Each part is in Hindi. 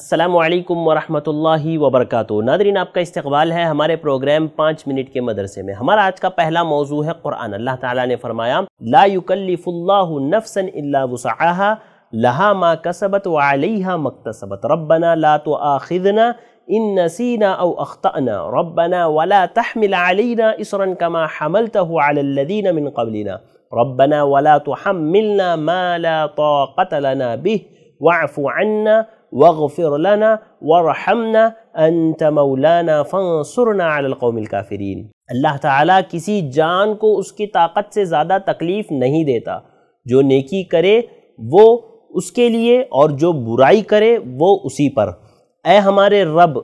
असलकम वरहमल वबरक नादरीन आपका इस्तबाल है हमारे प्रोग्राम पाँच मिनट के मदरसे में हमारा आज का पहला मौजू है क़ुरान अल्लाह ताला ने फरमाया ला नफसन वसाहा लहा मा कसबत वालहा मकतसबत रबना ला तो आखिदना इन नसीना अव अख्तना रबना वला तहमिल आलना इसरन कमा हमलत हुदीन मिन कबलिना रबना वला तो हम मिलना माला तो कतलना बिह वाफ़ु वगफिर लना वरहमना अंत मौलाना फ़ंसुरना अलकौमिल काफरीन अल्लाह ताला किसी जान को उसकी ताकत से ज़्यादा तकलीफ़ नहीं देता जो नेकी करे वो उसके लिए और जो बुराई करे वो उसी पर ए हमारे रब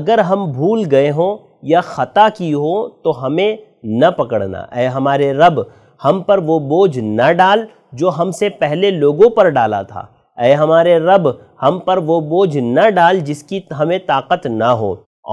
अगर हम भूल गए हों या ख़ता की हो तो हमें न पकड़ना ए हमारे रब हम पर वो बोझ न डाल जो हमसे पहले लोगों पर डाला था अय हमारे रब हम पर वो बोझ न डाल जिसकी हमें ताकत ना हो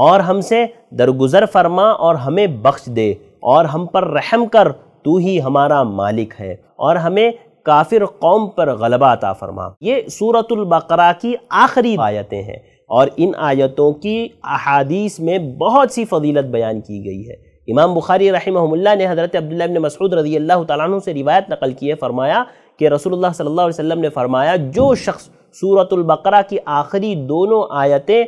और हमसे दरगुजर फरमा और हमें बख्श दे और हम पर रहम कर तू ही हमारा मालिक है और हमें काफिर कौम पर गलबा अता फरमा ये सूरतुल्बकरा की आखिरी आयतें हैं और इन आयतों की अहादीस में बहुत सी फजीलत बयान की गई है इमाम बुखारी रहमहुल्ला ने हज़रत अब्दुल्ला मसूद रजी अल्लाह तु से रिवायत नकल किए फरमाया कि रसूलुल्लाह सल्लल्लाहु अलैहि वसल्लम ने फरमाया जो शख्स सूरतुल्बकरा की आखिरी दोनों आयतें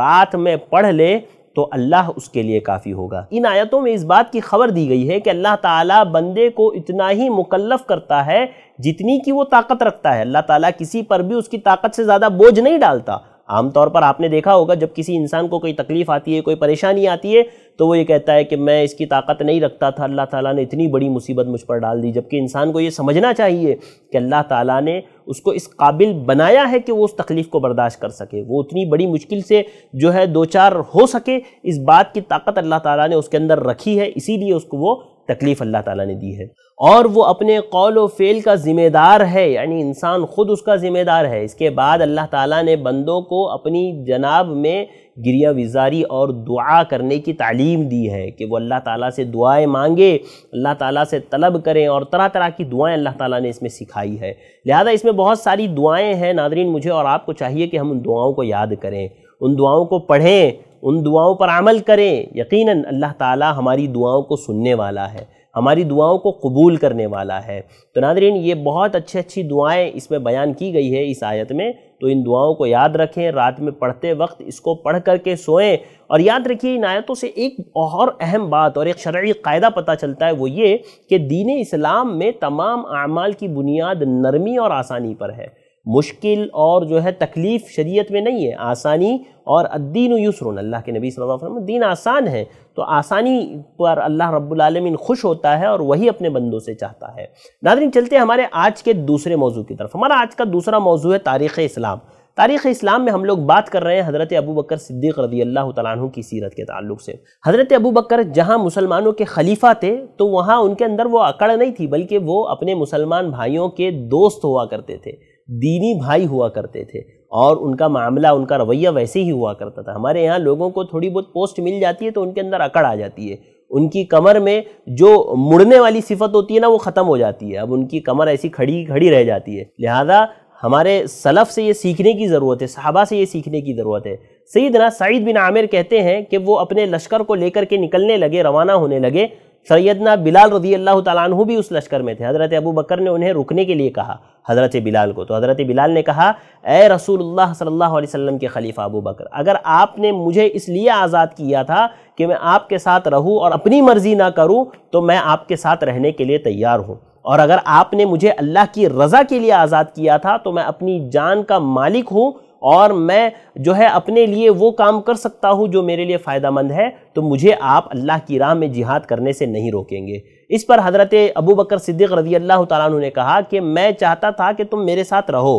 रात में पढ़ ले तो अल्लाह उसके लिए काफ़ी होगा इन आयतों में इस बात की खबर दी गई है कि अल्लाह ताला बंदे को इतना ही मुकल्लफ करता है जितनी की वो ताकत रखता है अल्लाह ताला किसी पर भी उसकी ताकत से ज़्यादा बोझ नहीं डालता आमतौर पर आपने देखा होगा जब किसी इंसान को कोई तकलीफ़ आती है कोई परेशानी आती है तो वो ये कहता है कि मैं इसकी ताकत नहीं रखता था अल्लाह ताला ने इतनी बड़ी मुसीबत मुझ पर डाल दी जबकि इंसान को ये समझना चाहिए कि अल्लाह ताला ने उसको इस काबिल बनाया है कि वो उस तकलीफ़ को बर्दाश्त कर सके वो उतनी बड़ी मुश्किल से जो है दो चार हो सके इस बात की ताकत अल्लाह ताला ने उसके अंदर रखी है इसीलिए उसको वो तकलीफ़ अल्लाह ताला ने दी है और वो अपने कौल व फेल का ज़िम्मेदार है यानी इंसान ख़ुद उसका ज़िम्मेदार है इसके बाद अल्लाह ताला ने बंदों को अपनी जनाब में गिरिया विजारी और दुआ करने की तालीम दी है कि वो अल्लाह ताला से दुआएं मांगे अल्लाह ताला से तलब करें और तरह तरह की दुआएं अल्लाह ताला ने इसमें सिखाई है लिहाजा इसमें बहुत सारी दुआएं हैं नादरीन मुझे और आपको चाहिए कि हम उन दुआओं को याद करें उन दुआओं को पढ़ें उन दुआओं पर अमल करें यकीनन अल्लाह ताला हमारी दुआओं को सुनने वाला है हमारी दुआओं को कबूल करने वाला है तो नादरीन ये बहुत अच्छी अच्छी दुआएं इसमें बयान की गई है इस आयत में तो इन दुआओं को याद रखें रात में पढ़ते वक्त इसको पढ़ करके सोएं और याद रखिए इन आयतों से एक और अहम बात और एक शर्य कायदा पता चलता है वो ये कि दीन इस्लाम में तमाम अमाल की बुनियाद नरमी और आसानी पर है मुश्किल और जो है तकलीफ़ शरीयत में नहीं है आसानी और अद्दीन यूसर अल्लाह के नबी सल्लल्लाहु अलैहि वसल्लम दीन आसान है तो आसानी पर अल्लाह रब्बुल आलमीन खुश होता है और वही अपने बंदों से चाहता है नादरीन चलते हैं हमारे आज के दूसरे मौजू की तरफ हमारा आज का दूसरा मौजू है तारीख़ इस्लाम तारीख़ इस्लाम में हम लोग बात कर रहे हैं हज़रत अबू बकर सिद्दीक रदी अल्लाह तु की सीरत के ताल्लुक से हज़रत अबू बकर जहाँ मुसलमानों के खलीफा थे तो वहाँ उनके अंदर वो अकड़ नहीं थी बल्कि वो अपने मुसलमान भाइयों के दोस्त हुआ करते थे दीनी भाई हुआ करते थे और उनका मामला उनका रवैया वैसे ही हुआ करता था हमारे यहाँ लोगों को थोड़ी बहुत पोस्ट मिल जाती है तो उनके अंदर अकड़ आ जाती है उनकी कमर में जो मुड़ने वाली सिफत होती है ना वो ख़त्म हो जाती है अब उनकी कमर ऐसी खड़ी खड़ी रह जाती है लिहाजा हमारे सलफ़ से ये सीखने की ज़रूरत है साहबा से ये सीखने की ज़रूरत है दिन सईद बिन आमिर कहते हैं कि वो अपने लश्कर को लेकर के निकलने लगे रवाना होने लगे सैदना बिलाल रजी अल्लाह तु भी उस लश्कर में थे हज़रत अबू बकर ने उन्हें रुकने के लिए कहा हज़रत बिलाल को तो हज़रत बिलाल ने कहा ए रसूलुल्लाह सल्लल्लाहु अलैहि वसल्लम के खलीफा अबू बकर अगर आपने मुझे इसलिए आज़ाद किया था कि मैं आपके साथ रहूं और अपनी मर्ज़ी ना करूं तो मैं आपके साथ रहने के लिए तैयार हूं और अगर आपने मुझे अल्लाह की रज़ा के लिए आज़ाद किया था तो मैं अपनी जान का मालिक हूँ और मैं जो है अपने लिए वो काम कर सकता हूँ जो मेरे लिए फ़ायदा मंद है तो मुझे आप अल्लाह की राह में जिहाद करने से नहीं रोकेंगे इस पर हज़रत अबू बकर सिद्दीक रजी अल्लाह तु ने कहा कि मैं चाहता था कि तुम मेरे साथ रहो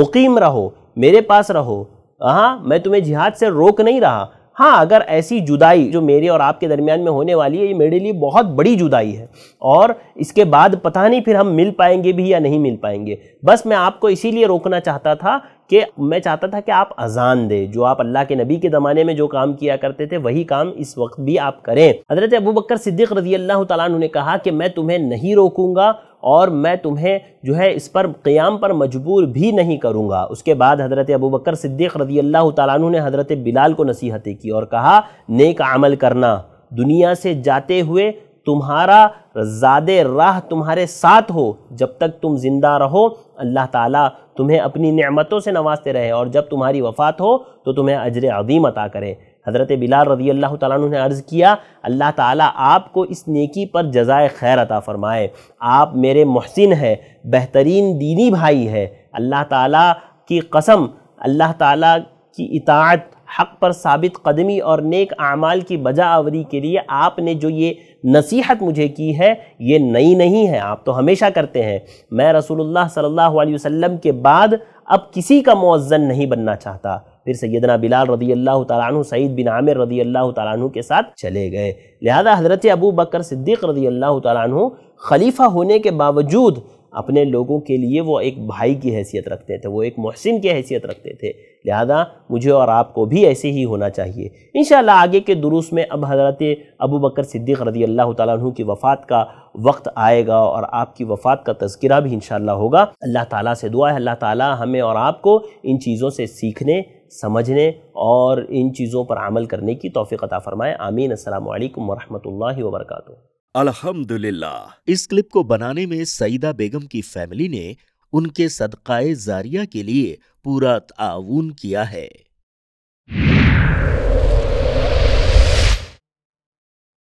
मुकीम रहो मेरे पास रहो हाँ मैं तुम्हें जिहाद से रोक नहीं रहा हाँ अगर ऐसी जुदाई जो मेरे और आपके दरमियान में होने वाली है ये मेरे लिए बहुत बड़ी जुदाई है और इसके बाद पता नहीं फिर हम मिल पाएंगे भी या नहीं मिल पाएंगे बस मैं आपको इसीलिए रोकना चाहता था कि मैं चाहता था कि आप अजान दें जो आप अल्लाह के नबी के ज़माने में जो काम किया करते थे वही काम इस वक्त भी आप करें हजरत अबू बकर सिद्दीक रजी अल्लाह तुमने ने कहा कि मैं तुम्हें नहीं रोकूंगा और मैं तुम्हें जो है इस पर क़याम पर मजबूर भी नहीं करूँगा उसके बाद हज़रत अबू बकर सिद्दीक रजी अल्लाह तु ने हज़रत बिलाल को नसीहतें की और कहा नेक अमल करना दुनिया से जाते हुए तुम्हारा ज़्यादा राह तुम्हारे साथ हो जब तक तुम ज़िंदा रहो अल्लाह ताला तुम्हें अपनी नेमतों से नवाजते रहे और जब तुम्हारी वफ़ात हो तो तुम्हें अजर अदीम अता करें हज़रत बिलाल रजी अल्लाह तुम ने अर्ज़ किया अल्लाह ताला आपको इस नेकी पर जजाय खैर अता फ़रमाए आप मेरे महसिन है बेहतरीन दीनी भाई है अल्लाह ताला की कसम अल्लाह ताला की इतात हक़ पर साबित कदमी और नेक आमाल की बजा आवरी के लिए आपने जो ये नसीहत मुझे की है ये नई नहीं है आप तो हमेशा करते हैं मैं रसूलुल्लाह सल्लल्लाहु अलैहि वसल्लम के बाद अब किसी का मुअज़न नहीं बनना चाहता फिर सैदना बिलाल रदी अल्लाह तु सईद बिन आमिर रदी अल्लाह तु के साथ चले गए लिहाजा हज़रत अबू बकर सिद्दीक़ रदी अल्लाह तु खलीफा होने के बावजूद अपने लोगों के लिए वो एक भाई की हैसियत रखते थे वो एक मोहसिन की हैसियत रखते थे लिहाजा मुझे और आपको भी ऐसे ही होना चाहिए इन आगे के दुरुस में अब हज़रत अबू बकर सिद्दीक़ रदी अल्लाह तु की वफ़ात का वक्त आएगा और आपकी वफ़ात का तस्करा भी इन होगा अल्लाह ताली से दुआ है अल्लाह ताली हमें और आपको इन चीज़ों से सीखने समझने और इन चीज़ों पर अमल करने की तोफ़ी अता फ़रमाए आमीन असल वरहमल वर्का अल्हम्दुलिल्लाह इस क्लिप को बनाने में सईदा बेगम की फैमिली ने उनके सदकाए जारिया के लिए पूरा ताउन किया है